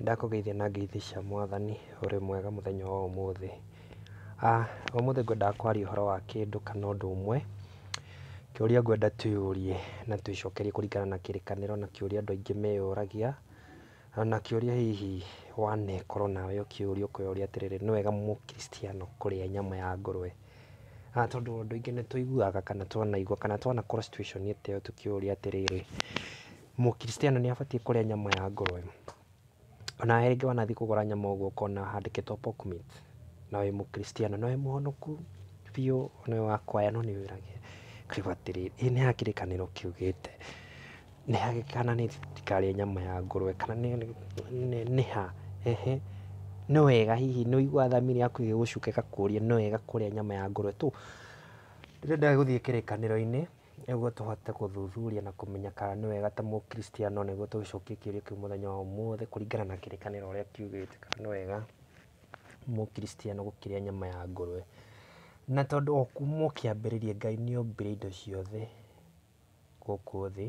nĩndakũgeithia na ngeithi cia mwathani ũrĩ mwega mũthenya wa ũmũthĩ. Ũmũthĩ ngwendaga kwaria ũhoro wa kĩndũ kana ũndũ ũmwe, kĩũria ngwenda twĩyũrie na twĩcokerie kũringana na kĩrĩkanĩro na kĩũria andũ aingĩ meyũragia, na kĩũria hihi wanekorwo nawe ũkĩũrio ũkeyũria atĩrĩrĩ, nĩ wega mũkristiano kũrĩa nyama ya ngũrwe? Tondũ andũ aingĩ nĩtũiguaga kana twanaigua kana twanakorwo situation ta ĩyo tũkĩũria atĩrĩrĩ, mũkristiano nĩabatiĩ kũrĩa nyama ya ngũrwe? ona rĩngĩ wanathi kũgũra nyama ũguo ũkona handĩkĩtwo pork meat na wĩ mũkristiano na wĩ mũhonoku biũ na wa kwaya no nĩwĩragia ngaigua atĩrĩrĩ, ĩ nĩ ha kĩrĩkanĩro kiugĩte, nĩ ha gĩkananĩte tũtikarĩe nyama ya ngũrũwe kana nĩ ha, ehe, nĩ wega hihi nĩũiguaga thamiri yaku ĩgĩgũcuka ria nĩ wega kũrĩa nyama ya ngũrũwe kä rä kanä kĩrĩkanĩro-inĩ nĩguo tũhote gũthuthuria na kũmenya kana nĩ wega ta mũkristiano nĩguo tũgĩcokie kĩũria kĩu mũthenya wa ũmũthĩ kũringana na kĩrĩkanĩro ũrĩa kiugĩte kana nĩ wega mũkristiano gũkĩrĩa nyama ya ngũrwe. Na tondũ o kuma kĩambĩrĩria Ngai ombire indo ciothe gũkũ thĩ,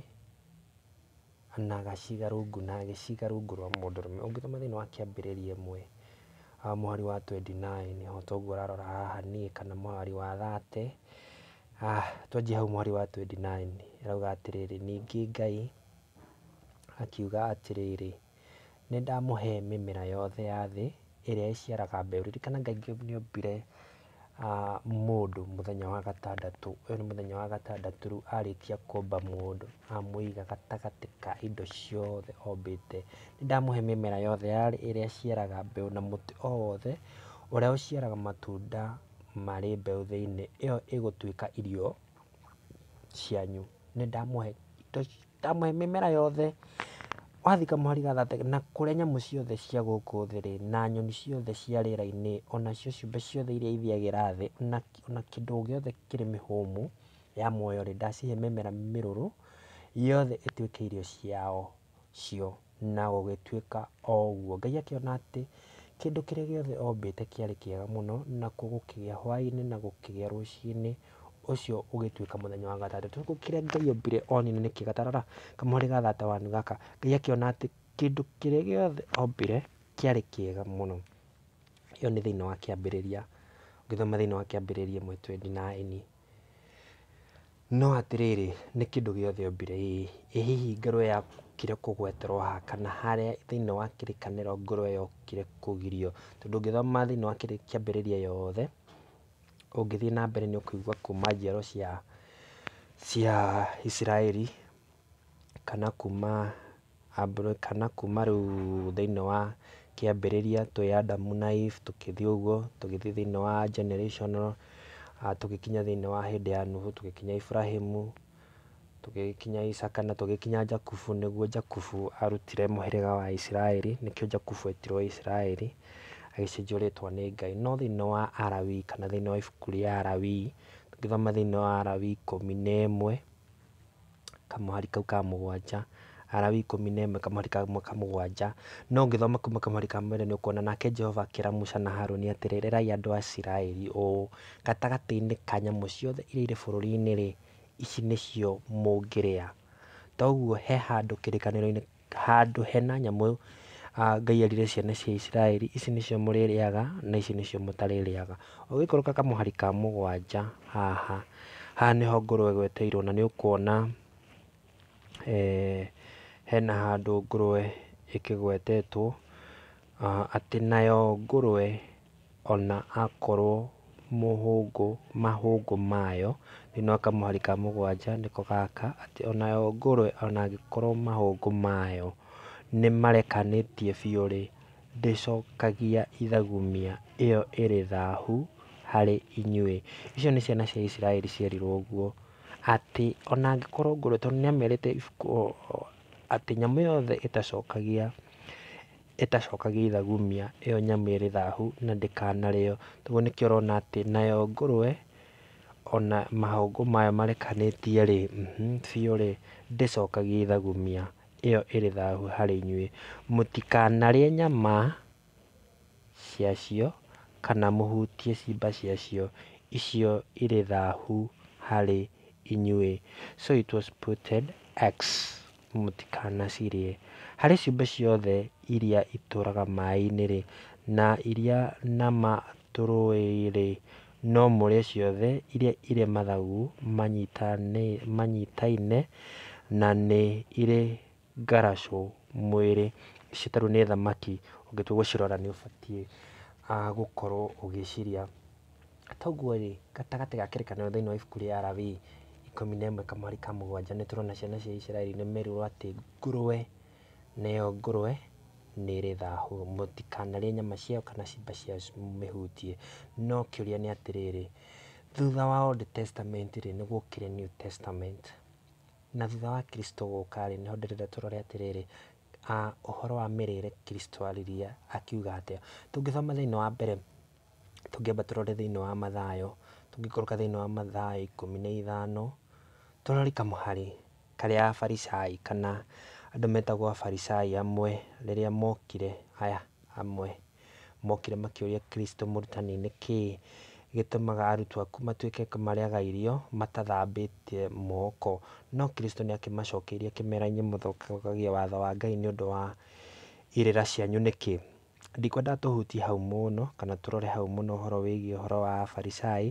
na agaciga rungu na agĩciga rungu rwa mũndũrũme. Ũngĩthoma thĩiniĩ wa kĩambĩrĩria ĩmwe mũhari wa twendi naĩni o ta ũguo ũrarora haha niĩ kana mũhari wa thate Ah, twanjie hau mwari wa 29 arauga atĩrĩrĩ, ningĩ Ngai akiuga atĩrĩrĩ, nĩndamũhe mĩmera yothe ya thĩ, ĩrĩa ĩciaraga mbeũ. Ririkana Ngai nĩombire ah, mũndũ mũthenya wa gatandatũ, ũyũ nĩ mũthenya wa gatandatũ rĩu arĩkia kũmba mũndũ, amũiga gatagatĩ ka indo ciothe ombĩte. Nĩndamũhe mĩmera yothe yarĩ ĩrĩa ĩciaraga mbeũ na mũtĩ o wothe ũrĩa ũciaraga matunda marĩ mbeũ thĩinĩ, ĩyo ĩgũtuĩka irio cianyu. ndamũhe indo ndamũhe mĩmera yothe, wathika mũhari gathatũ na kũrĩa nyamũ ciothe cia gũkũ thĩ-rĩ, na nyoni ciothe cia rĩera-inĩ, ona cio ciũmbe ciothe iria ithiagĩra thĩ, ona ona kĩndũ o gĩothe kĩrĩ mĩhũmũ ya muoyo-rĩ, ndacihe mĩmera mĩrũrũ, yothe ĩtuĩke irio ciao cio na gũgĩtuĩka o ũguo. Ngai akĩona atĩ Kĩndũ kĩrĩa gĩothe ombĩte kĩarĩ kĩega mũno, na gũkĩgĩa hwaĩ-inĩ na gũkĩgĩa rũcinĩ ũcio ũgĩtuĩka mũthenya wa gatandatũ. Rĩu kĩrĩa Ngai ombire o nĩ Ta gatarara? Kamũhari ga thata wanu gaka, Ngai akĩona atĩ kĩndũ kĩrĩa gĩothe ombire kĩarĩ kĩega mũno. Ĩyo nĩ thĩiniĩ wa kĩambĩrĩria, ũngĩthoma thĩiniĩ wa kĩambĩrĩria ĩmwe twendi naĩni. No atĩrĩrĩ, nĩ kĩndũ gĩothe ombire ĩĩ ĩ hihi ngũrwe yokire kũgweterwo ha kana harĩa thĩinĩ wa kĩrĩkanĩro ĩyo yokire kũgirio? Tondũ ũngĩthoma thĩinĩ wa kĩambĩrĩria gĩothe, ũngĩthiĩ na mbere ũkũigua kuma njiarwa cia cia Isiraeli, kana kuma kana kuma rĩu thĩinĩ wa kĩambĩrĩria twĩ Adamu na Eve, tũgĩthiĩ ũguo, tũgĩthiĩ thĩinĩ wa generational Ah, tugikinya thiini wa hindi ya nuhu tugikinya Ibrahimu tugikinya Isaka na tugikinya Jakubu niguo Jakubu arutire muhiriga wa Isiraeli nikio Jakubu etirwo Isiraeli agicenjio ritwa ni Ngai no thiini wa Arawi kana thiini wa ibuku ria Arawi tugithoma thiini wa Arawi ikumi na imwe kamuhari kau ka mugwanja arabu ikũmi na ĩmwe kamũhari kamwe ka mũgwanja. No ũngĩthoma kuuma kamũhari ka mbere nĩũkuona "Nake Jehova akĩĩra Musa na Harũni atĩrĩ, ĩrai andũ a Isiraeli ũũ, gatagatĩ-inĩ ka nyamũ ciothe iria irĩ bũrũri-inĩ-rĩ, ici nĩcio mũngĩrĩa. Ta ũguo he handũ kĩrĩkanĩro-inĩ handũ hena nyamũ Ngai eerire ciana cia Isiraeli, ici nĩcio mũrĩrĩĩaga na ici nĩcio mũtarĩrĩĩaga. Ũgĩikũrũka kamũhari ka mũgwanja haha, haha nĩho ngũrwe ĩgweteirwo na eh, hena handũ ngũrũwe ĩkĩgwetetwo, atĩ nayo ngũrũwe ona akorwo mũhũngũ, mahũngũ mayo thĩiniĩ wa kamũhari ka mũgwanja nĩko gaka, atĩ onayo ngũrũwe ona angĩkorwo mahũngũ mayo nĩmarekanĩtie biũ-rĩ, ndĩcokagia ithagumia ĩyo ĩrĩ thaahu harĩ inyuĩ. Icio nĩ ciana cia Isiraeli cierirwo ũguo, atĩ ona angĩkorwo ngũrũwe tondũ nĩamĩrĩte ibuku atĩ nyamũ yothe ĩtacokagia ĩtacokagia ithagumia ĩyo nyamũ ĩrĩ thahu na ndĩkanarĩo. Koguo nĩkĩo ũrona atĩ nayo ngũrwe ona mahũngũ mayo marekanĩtie rĩ, mm-hmm, biũ rĩ, ndĩcokagia ithagumia, ĩyo ĩrĩ thaahu harĩ inyuĩ. Mũtikanarĩe nyama ciacio kana mũhutie ciimba ciacio, icio irĩ thaahu harĩ inyuĩ. So it was put an X mũtikanacirĩe. Harĩ ciũmbe ciothe iria itũraga maĩ-inĩ na iria na ma tũrũĩ-rĩ, no mũrĩe ciothe iria irĩ mathagu manyitaine na nĩ irĩ ngaracũ mwĩrĩ. Ici tarĩu nĩ thamaki, ũngĩtua gũcirora nĩũbatiĩ gũkorwo ũgĩcirĩa. Toguo-rĩ, gatagatĩ ga kĩrĩkanĩro thĩiniĩ wa ibuku rĩa Alawii ikũmi na ĩmwe kamwari ka mũgwanja nĩ tũrona ciana cia Isiraeli nĩ merirwo atĩ ngũrwe nĩyo ngũrwe nĩ ĩrĩ thaahu, mũtikanarĩe nyama ciayo kana ciimba ciayo mũmĩhutie. No kĩũria nĩ atĩrĩrĩ, thutha wa Old Testament rĩ, nĩ nĩgũkire New Testament, na thutha wa kristo gũka-rĩ, nĩho ndĩrenda tũrore atĩrĩrĩ, ũhoro wa mĩrĩre kristo aririe akiuga atĩa. Tũngĩthoma thĩiniĩ wa mbere, tũngĩamba tũrore thĩiniĩ wa Mathayo, tũngĩikũrũka thĩiniĩ wa Mathayo ikũmi na ithano tũrore kamũhari karĩa afarisai kana andũ metagwo afarisai amwe rĩrĩa mokire, aya amwe mokire makĩũria Kristũ mũrutani nĩkĩĩ gĩtũmaga arutwo aku matuĩke marĩaga irio matathambĩtie moko? No Kristũ nĩakĩmacokeirie akĩmera,inyuĩ mũthũkagia watho wa Ngai nĩũndũ wa irĩra cianyu nĩkĩĩ? Ndikwenda tũhutie hau mũno kana tũrore hau mũno ũhoro wĩgiĩ ũhoro wa afarisai,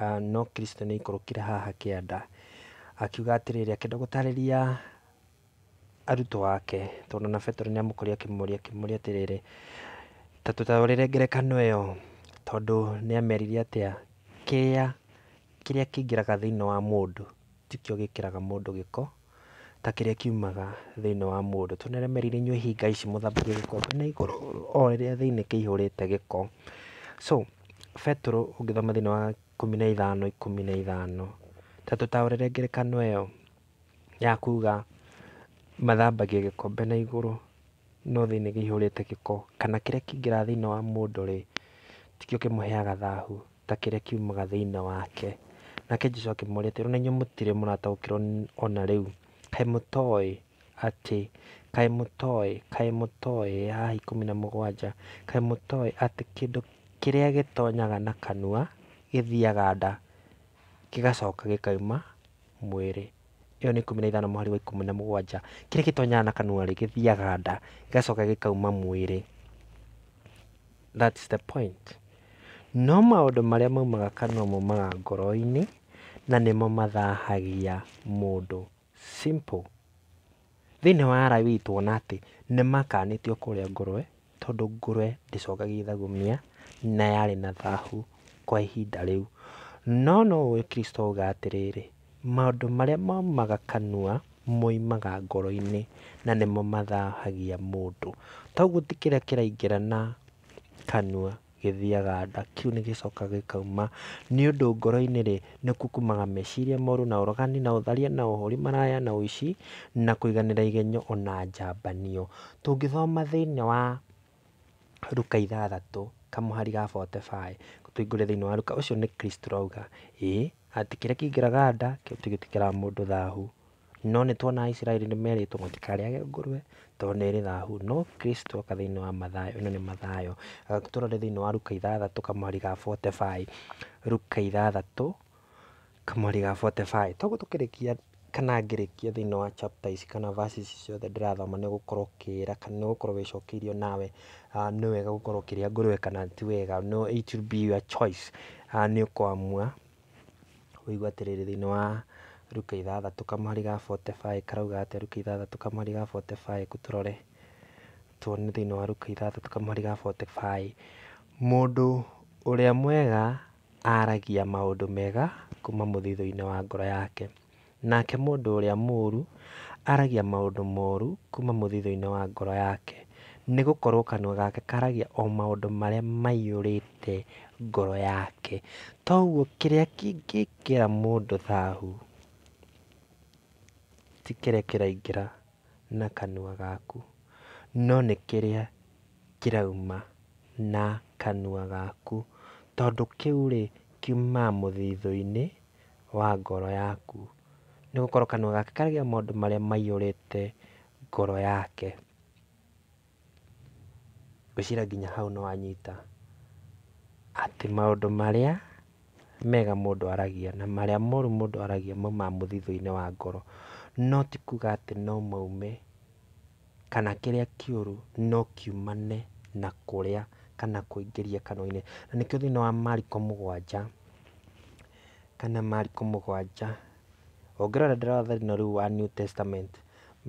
ah, no Kristũ nĩaikũrũkire haha kĩanda akiuga atĩrĩrĩ akĩenda gũtarĩria arutwo ake tondũ ona Petero nĩ amũkũria akĩmũria akĩmũria atĩrĩrĩ ta tũtaũrĩre ngerekano ĩyo tondũ nĩ amerire atĩa kĩrĩa kĩrĩa kĩingĩraga thĩinĩ wa mũndũ tikĩo gĩkĩraga mũndũ gĩko ta kĩrĩa kiumaga thĩinĩ wa mũndũ tondũ nĩ arameririe inyuĩ hinga ici mũthambagia gĩkombe na igũrũ o rĩrĩa thĩinĩ kĩihũrĩte gĩko so Petero ũngĩthoma thĩinĩ wa ikũmi na ithano ikũmi na ithano ta tũtaũrĩre ngerekano ĩyo ya kuuga mathambagia gĩkombe na igũrũ no thĩiniĩ kĩihũrĩte gĩko, kana kĩrĩa kĩingĩraga thĩiniĩ wa mũndũ-rĩ, tikĩo kĩmũheaga thahu ta kĩrĩa kiumaga thĩiniĩ wake. Nake jesũ kä atĩrĩ, ona inyuĩ mũtirĩ mũrataũkĩrwo ona rĩu? Kaĩ mũtooĩ atĩ, kaĩ mũtooĩ, kaĩ mũtooĩ, haha ikũmi na mũgwanja, kaĩ kä atĩ kĩndũ kĩrĩa gĩtonyaga na kanua gĩthiaga nda gĩgacoka gĩkauma mwĩrĩ. Ĩyo nĩ ikũmi na ithano mweri wa ikũmi na mũgwanja. Kĩrĩa gĩtonyaga na kanua-rĩ, gĩthiaga nda, gĩgacoka gĩkauma mwĩrĩ. That's the point. No maũndũ marĩa maumaga kanua maumaga ngoro-inĩ, na nĩmo mathahagia mũndũ. Simple. Thĩiniĩ wa ara witũ ona atĩ makanĩtio kũrĩa ngũrwe, tondũ ngũrwe ndĩcokagia ithagumia na yarĩ na thahu kwa ihinda rĩu. No no ũĩ kristo auga atĩrĩrĩ, maũndũ marĩa maumaga kanua moimaga ngoro-inĩ na nĩmo mathahagia mũndũ. Toguo ti kĩrĩa kĩraingĩra na kanua gĩthiaga nda, kĩu nĩgĩcokaga gĩkauma, nĩũndũ ngoro-inĩ rĩ, nĩkuo kumaga meciria moru na ũragani na ũtharia na ũhũri maraya na ũici na kũiganĩra igenyo ona njambanio. Tũngĩthoma thĩiniĩ wa Luka ithathatũ, kamũhari ga forty five tũingũre thĩinĩ wa Luka, ũcio nĩ Kristo ũrauga, ĩĩ atĩ kĩrĩa kĩingĩraga nda kĩu ti gĩtwĩkĩraga mũndũ thaahu, no nĩtuona Aisiraeli nĩmerĩtwo matikarĩage ngũrwe tondũ nĩrĩ thahu no Kristo oka thĩinĩ wa mathayu, ĩno nĩ mathayu, reke tũrore thĩinĩ wa Luka ithathatũ kamwari ga ruka five, Luka ithathatũ kamwari ga forty five, toguo kana ngĩrĩkia thĩiniĩ wa chapter ici kana verses ici ciothe ndĩrathoma nĩ ũgũkorwo ũkĩĩra kana nĩ ũgũkorwo wĩcokeirio nawe ah, nĩ wega gũkorwo ũkĩrĩa ngũrũwe kana ti wega, no it will be your choice, ah, nĩ ũkũamua. Ũigue atĩrĩrĩ thĩiniĩ wa Luka ithathatũ kamũhari ga forty karauga atĩa? Luka ithathatũ kamũhari ga forty five tuone thĩiniĩ wa Luka ithathatũ kamũhari ga forty Mũndũ ũrĩa mwega aaragia maũndũ mega kuma mũthiithũ-inĩ wa ngoro yake. nake mũndũ ũrĩa mũru aragia maũndũ moru kuma mũthithũ-inĩ wa ngoro yake, nĩgũkorwo kanua gake karagia o maũndũ marĩa maiyũrĩte ngoro yake. Toguo kĩrĩa kĩngĩkĩra mũndũ thahu, ti kĩrĩa kĩraingĩra na kanua gaku, no nĩ kĩrĩa kĩrauma na kanua gaku, tondũ kĩu-rĩ, kiumaga mũthithũ-inĩ wa ngoro yaku. gũkorwo kanua gake karagia maũndũ marĩa maiyũrĩte ngoro yake. Ngwĩciria nginya hau wanyita atĩ maũndũ marĩa mega mũndũ aragia na marĩa moru mũndũ aragia maumaga mũthithũ-inĩ wa ngoro, no ti kuga atĩ no maume kana kĩrĩa kĩũru no kiumane na kũrĩa kana kũingĩria kanua-inĩ. Na nĩkĩo thĩiniĩ wa Mariko mũgwanja, kana Mariko mũgwanja Ongerera ndĩratheri na rĩu wa New Testament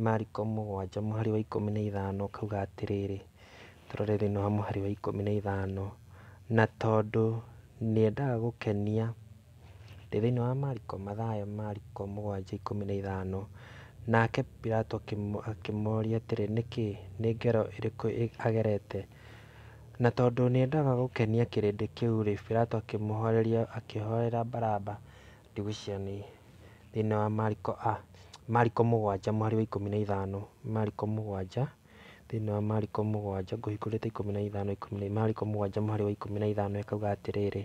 Mariko mũgwanja mũhari wa ikũmi na ithano kauga atĩrĩrĩ, tũrore thĩiniĩ wa mũhari wa ikũmi na ithano, na tondũ nĩendaga gũkenia, ndĩ thĩiniĩ wa Mariko, Mathayo Mariko mũgwanja ikũmi na ithano, nake Pilato akĩmoria atĩrĩ, nĩkĩ, nĩ ngero ĩrĩkũ agerete? Na tondũ nĩendaga gũkenia kĩrĩndĩ kĩu-rĩ, Pilato akĩmũhoreria akĩhorera Baraba. Ndigwa nĩ thĩinĩ wa mariko a ah, mariko mũgwanja mweri wa ikũmi na ithano mariko mũgwanja thĩinĩ wa mariko mũgwanja ngũhingũrĩte ikũmi na ithano mariko mũgwanja mweri wa ikũmi na ithano ĩkauga atĩrĩrĩ,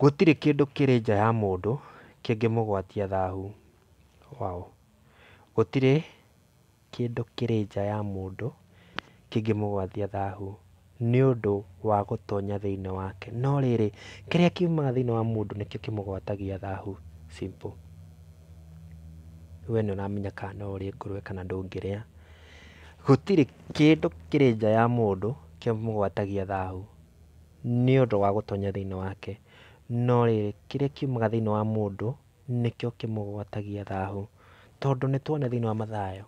gũtirĩ kĩndũ kĩrĩ nja ya mũndũ kĩngĩmũgwatia thahu wao, gũtirĩ kĩndũ kĩrĩ nja ya mũndũ kĩngĩmũgwatia thaahu nĩũndũ wa gũtonya thĩinĩ wake, no rĩrĩ, kĩrĩa kiumaga thĩinĩ wa mũndũ nĩkĩo kĩmũgwatagia thahu simple we nä å kana no rä ngå rwe kana ndå ngä rä a gå tirä kä ndå kä rä nja ya må ndå kä må gwatagia thahu nä å ndå wa gå tonya thä inä wake no rä kä rä a kiumaga thä inä wa må ndå nä kä o kä må gwatagia thahu tondå nä twone thä inä wa mathayo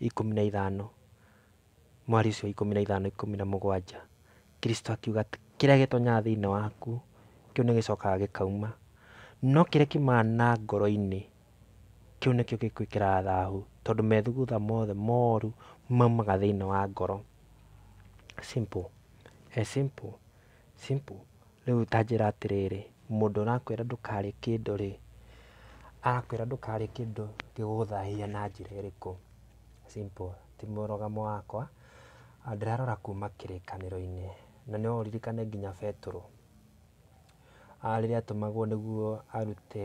ikå na ithano mwari ũcio ikũmi na ithano ikũmi na mũgwanja kristo akiuga kä rä a gä tonyaga thä inä waku kä u nä gä cokaga gä kauma no kĩrĩa kiumaga na ngoro-inĩ, kĩu nĩkĩo gĩgwĩkĩra thahu tondũ methugutha mothe moru maumaga inä wa ngoro. Simple, he eh, simple, simple. Rĩu ta njĩra atĩrĩrĩ, mũndũ ũrakwĩra ndũkarĩe kĩndũ-rĩ, arakwĩra ndũkarĩe kĩndũ gĩgũgũthahia na njĩra ĩrĩkũ? Simple, ti mũrũgamo wakwa, ndĩrarora kuma kĩrĩkanĩro-inĩ, na no ũririkane nginya Betũrũ rĩrĩa atũmagwo nĩguo arute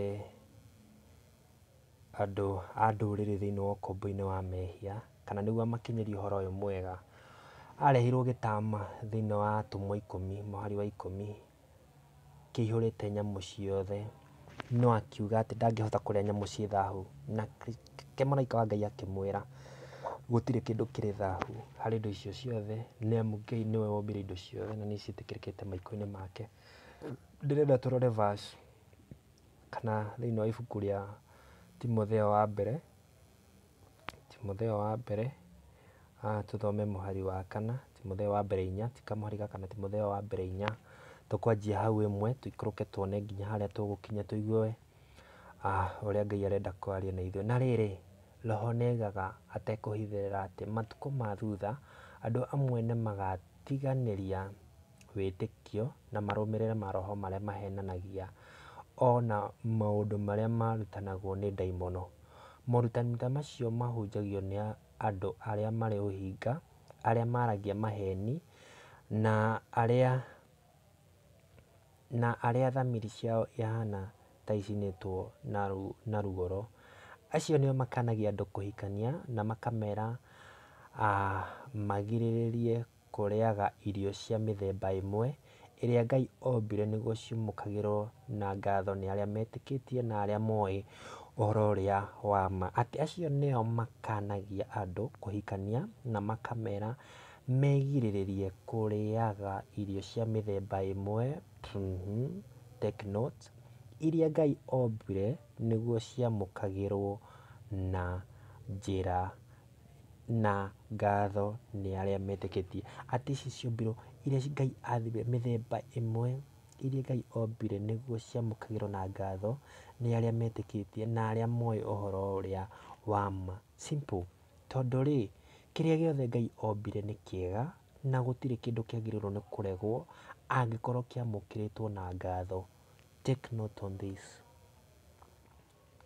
andũ a ndũrĩrĩ thĩiniĩ wa ũkombo-inĩ wa mehia, kana nĩguo amakinyĩrie ũhoro ũyũ mwega. Arehirwo gĩtama thĩiniĩ wa atũmwo ikũmi, mũhari wa ikũmi, kĩihũrĩte nyamũ ciothe, no akiuga atĩ ndangĩhota kũrĩa nyamũ ciĩ thahu, nake mũraika wa Ngai akĩmwĩra, gũtirĩ kĩndũ kĩrĩ thahu harĩ indo icio ciothe, nĩamu Ngai nĩwe wombire indo ciothe na nĩciĩtĩkĩrĩkĩte ciĩtĩkĩrĩkĩte maitho-inĩ make ndĩrenda tũrore verse kana thĩinĩ wa ibuku rĩa Timotheo wa mbere Timotheo wa mbere tũthome mũhari wa kana Timotheo wa mbere inya ti kamũhari ga kana Timotheo wa mbere inya tũkwanjia hau ĩmwe tũikũrũke tuone nginya harĩa tũgũkinya tũigue ũrĩa Ngai arenda kwaria na ithuĩ na rĩrĩ roho nĩoigaga atekũhithĩrĩra atĩ matukũ ma thutha andũ amwe magatiganĩria wĩtĩkio na marũmĩrĩre maroho marĩa mahenanagia ona maũndũ marĩa marutanagwo nĩ ndaimono. Morutani ta macio mahunjagio nĩ andũ arĩa marĩ ũhinga, arĩa maragia maheni na arĩa thamiri ciao ihana ta icinĩtwo na rũgoro. Acio nĩo makanagia andũ kũhikania na makamera ah, magirĩrĩrie kũrĩaga irio cia mĩthemba ĩmwe, ĩrĩa Ngai ombire nĩguo ciamũkagĩrwo na ngatho nĩ arĩa metĩkĩtie na arĩa moĩ ũhoro ũrĩa wa ma, atĩ acio nĩo makanagia andũ kũhikania na makamera megirĩrĩrie kũrĩaga irio cia mĩthemba ĩmwe (technotes), iria Ngai ombire nĩguo ciamũkagĩrwo na njĩra na ngatho nĩ arĩa metĩkĩtie atĩ ici ciombirwo iria Ngai athimire mĩthemba ĩmwe iria Ngai ombire nĩguo ciamũkagĩrwo na ngatho nĩ arĩa metĩkĩtie na arĩa moĩ ũhoro ũrĩa wa ma. Simple. Tondũ-rĩ, kĩrĩa gĩothe Ngai ombire nĩ kĩega na gũtirĩ kĩndũ kĩagĩrĩirwo nĩ kũregwo angĩkorwo kĩamũkĩrĩtwo na ngatho. Take note on this.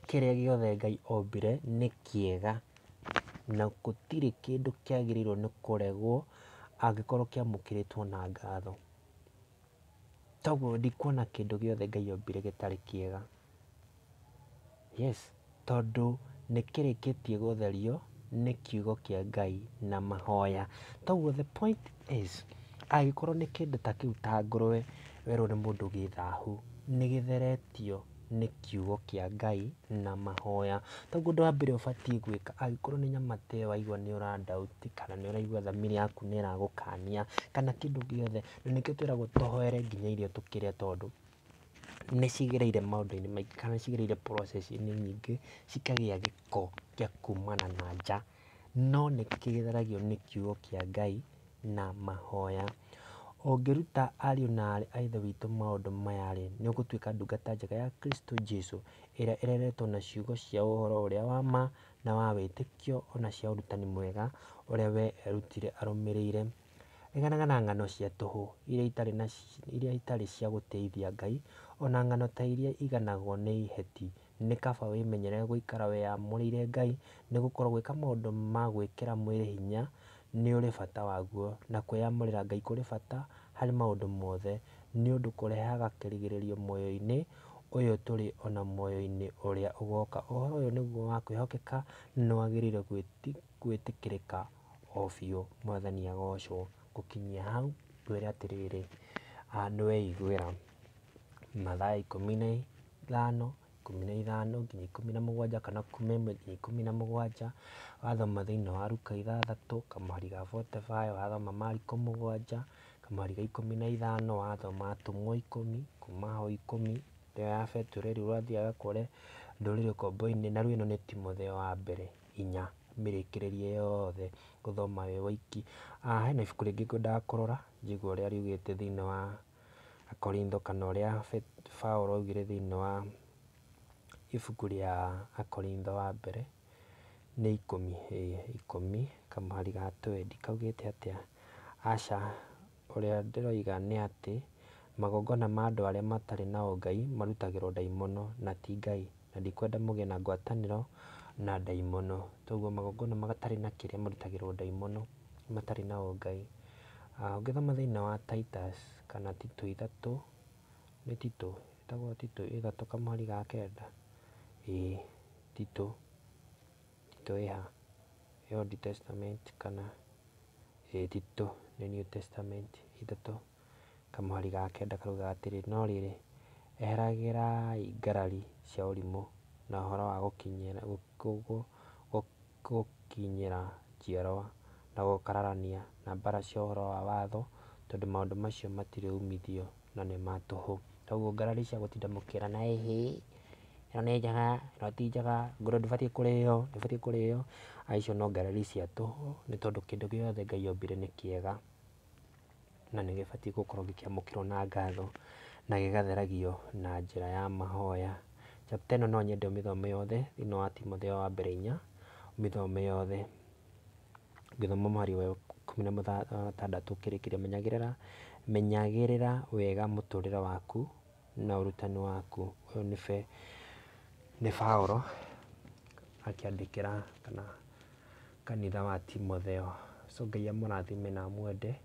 Kĩrĩa gĩothe Ngai ombire nĩ kĩega na gũtirĩ kĩndũ kĩagĩrĩirwo nĩ kũregwo angĩkorwo kĩamũkĩrĩtwo na ngatho. Toguo ndikuona kĩndũ gĩothe Ngai ombire gĩtarĩ kĩega. Yes, tondũ nĩkĩrĩkĩtie gũtherio nĩ kiugo kĩa Ngai na mahoya. Toguo the point is angĩkorwo nĩ kĩndũ ta kĩu ta ngũrwe werwo nĩ mũndũ gĩthahu, nĩgĩtheretio nĩ kiugo kĩa Ngai na mahoya. Toguo ũndũ wa mbere ũbatiĩ gwĩka angĩkorwo nĩ nyama ta ĩyo waigua nĩ ũrandauti kana nĩ ũraigua thamiri yaku nĩ ĩragũkania kana kĩndũ gĩothe, na nĩkĩo twĩragwo tũhoere nginya irio tũkĩrĩa tondũ nĩ cigereire maũndũ-inĩ maingĩ kana nĩ cigereire process -inĩ nyingĩ cikagĩa gĩko gĩa kumana na nja, no nĩ kĩgeragio nĩ kiugo kĩa Ngai na mahoya. Ũngĩruta ariũ na aarĩ a Ithe witũ maũndũ maya-rĩ, ũgũtuĩka ndungata njega ya Kristo Jesũ ĩrĩa ĩreretwo na ciugo cia ũhoro ũrĩa wa ma na wa wĩtĩkio o na cia ũrutani mwega ũrĩa we erutire arũmĩrĩire. Reganaga na ng'ano cia tũhũ iria itarĩ cia gũtĩĩithia Ngai, o na ng'ano ta iria iganagwo nĩ iheti. Nĩ kaba wĩmenyerere gũikara wĩyamũrĩire Ngai, gũkorwo gwĩka maũndũ ma gwĩkĩra mwĩrĩ hinya nĩ ũrĩ bata waguo na kwĩyamũrĩra Ngai kũrĩ bata harĩ maũndũ mothe, ũndũ kũrehaga kĩrigĩrĩrio muoyo-inĩ ũyũ tũrĩ ona muoyo-inĩ ũrĩa ũgoka. Ũhoro ũyũ nĩguo wa kwĩhokeka na wagĩrĩire gwĩtĩkĩrĩka o biũ. Mwathani agocwo. Gũkinyia hau, ngwĩre atĩrĩrĩ, weiguĩra Mathaa ikũmi na ithano ikũmi na ithano nginya ikũmi na mũgwanja kana kuma ĩmwe nginya ikũmi na mũgwanja, wathoma thĩiniĩ wa ruka ithathatũ kamũhari ga bote baĩ, wathoma mariko mũgwanja kamũhari ga ikũmi na ithano, wathoma atumwo ikũmi, kuma hau ikũmi ĩyo ya betũrũ rĩu ũrathiĩ ũgakora ndũrĩrĩ ũkombo-inĩ, na rĩu ĩno nĩ ti wa mbere, inya, mĩrĩkĩrĩrie yothe gũthoma wĩ wiki. Hena ibuku rĩngĩ ngwendaga kũrora, njigue ũrĩa riugĩte thĩiniĩ wa Akorintho kana ũrĩa Paũlũ augire thĩiniĩ wa ibuku rĩa Akorintho wa mbere nĩ ikũmi, ĩĩ ikũmi kamũhari ga twendi kaugĩte atĩa? Aca ũrĩa ndĩroiga nĩ atĩ, magongona ma andũ arĩa matarĩ na ũngai marutagĩrwo ndaimono na ti Ngai, na ndikwenda mũgĩe na ngwatanĩro na ndaimono. Toguo magongona matarĩ na kĩrĩa marutagĩrwo ndaimono, matarĩ na ũngai. Ah, ũngĩthoma thĩiniĩ wa Titus kana Tito ithatũ, nĩ Tito? ĩtagwo Tito ĩtatũ kamũhari ga kenda? nĩ nditũ, nditũ ĩha ĩyo Old Testament kana ĩ eh, nditũ nĩ New Testament ithatũ, kamũhari ga kenda karaugaga atĩrĩrĩ, no rĩrĩ, eheragĩrai ngarari cia ũrimũ na ũhoro wa gũkinyĩra njiarwa na gũkararania na mbara cia ũhoro wa watho, tondũ maũndũ macio matirĩ umithio na nĩ ma tũhũ. Toguo ngarari cia gũtinda mũkĩĩrana ĩhĩ ĩno nĩ njega, ĩno ti njega, ngũrwe ndĩbatiĩ kũrĩo, ndĩbatiĩ kũrĩo, icio no ngarari cia tũhũ, nĩ tondũ kĩndũ gĩothe Ngai ombire nĩ kĩega, na nĩgĩbatiĩ gũkorwo gĩkĩamũkĩrwo na ngatho, na gĩgatheragio na njĩra ya mahoya. Chapter ĩno no nyende ũmĩthome yothe thĩiniĩ wa Timotheo wa mbere inya, ũmĩthome yothe. Ũngĩthoma mweri wa ikũmi na gatandatũ ũkĩrĩkĩria, menyagĩrĩra, menyagĩrĩra wega mũtũrĩre waku na ũrutani waku. Ũyũ nĩ nä nĩ Paũlũ ra kana kanitha wa Timotheo. So Ngai amũrathime na mwende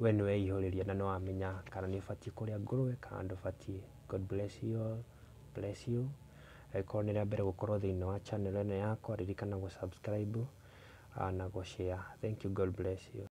we nä rä ria na nĩ wamenya kana nĩ ũbatiĩ kũrĩa ngũrwe kana ndũbatiĩ. God kana ndå all, bless you. Angĩkorwo nĩ rĩa mbere gũkorwo thĩinĩ wa channel ĩno yakwa, ririkana gũsubscribe ah, na gũshare. Thank you, God bless you.